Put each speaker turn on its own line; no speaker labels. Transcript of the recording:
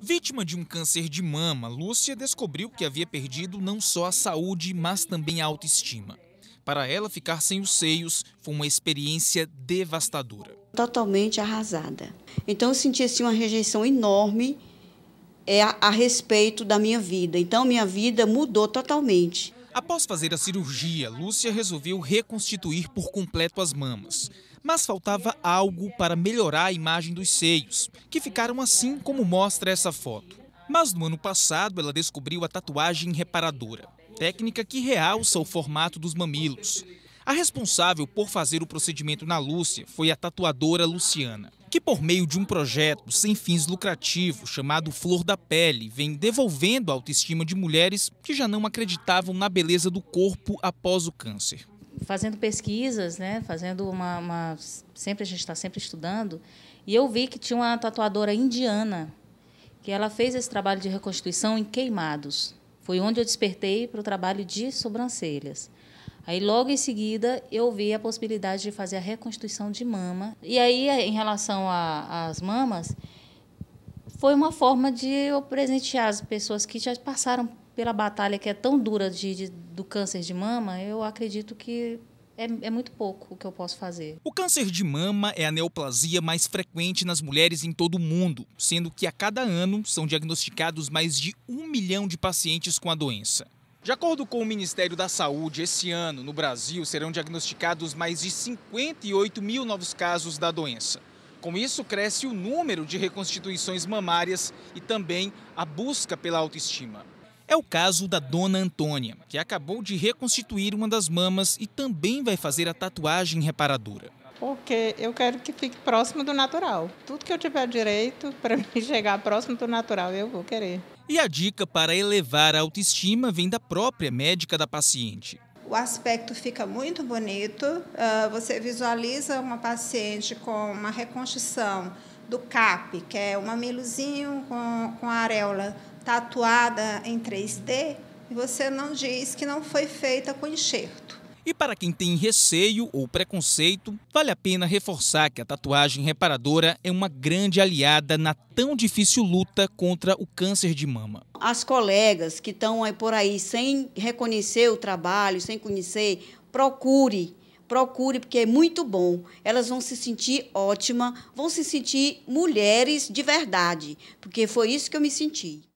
Vítima de um câncer de mama, Lúcia descobriu que havia perdido não só a saúde, mas também a autoestima. Para ela, ficar sem os seios foi uma experiência devastadora.
Totalmente arrasada. Então, eu senti assim, uma rejeição enorme eh, a, a respeito da minha vida. Então, minha vida mudou totalmente.
Após fazer a cirurgia, Lúcia resolveu reconstituir por completo as mamas. Mas faltava algo para melhorar a imagem dos seios, que ficaram assim como mostra essa foto. Mas no ano passado ela descobriu a tatuagem reparadora, técnica que realça o formato dos mamilos. A responsável por fazer o procedimento na Lúcia foi a tatuadora Luciana que, por meio de um projeto sem fins lucrativos chamado Flor da Pele, vem devolvendo a autoestima de mulheres que já não acreditavam na beleza do corpo após o câncer.
Fazendo pesquisas, né? Fazendo uma, uma... sempre a gente está sempre estudando e eu vi que tinha uma tatuadora indiana que ela fez esse trabalho de reconstituição em queimados. Foi onde eu despertei para o trabalho de sobrancelhas. Aí, logo em seguida, eu vi a possibilidade de fazer a reconstrução de mama. E aí, eh, em relação às mamas, foi uma forma de eu presentear as pessoas que já passaram pela batalha que é tão dura de, de do câncer de mama. Eu acredito que é, é, muito pouco o que eu posso fazer.
O câncer de mama é a neoplasia mais frequente nas mulheres em todo o mundo, sendo que a cada ano são diagnosticados mais de um milhão de pacientes com a doença. De acordo com o Ministério da Saúde, esse ano, no Brasil, serão diagnosticados mais de 58 mil novos casos da doença. Com isso, cresce o número de reconstituições mamárias e também a busca pela autoestima. É o caso da dona Antônia, que acabou de reconstituir uma das mamas e também vai fazer a tatuagem reparadora.
Porque eu quero que fique próximo do natural. Tudo que eu tiver direito, para mim chegar próximo do natural, eu vou querer.
E a dica para elevar a autoestima vem da própria médica da paciente.
O aspecto fica muito bonito, ah, você visualiza uma paciente com uma reconstrução do CAP, que é uma mamilozinho com, com areola tatuada em 3D, e você não diz que não foi feita com enxerto.
E para quem tem receio ou preconceito, vale a pena reforçar que a tatuagem reparadora é uma grande aliada na tão difícil luta contra o câncer de mama.
As colegas que estão aí por aí sem reconhecer o trabalho, sem conhecer, procure procure, porque é muito bom. Elas vão se sentir ótima, vão se sentir mulheres de verdade, porque foi isso que eu me senti.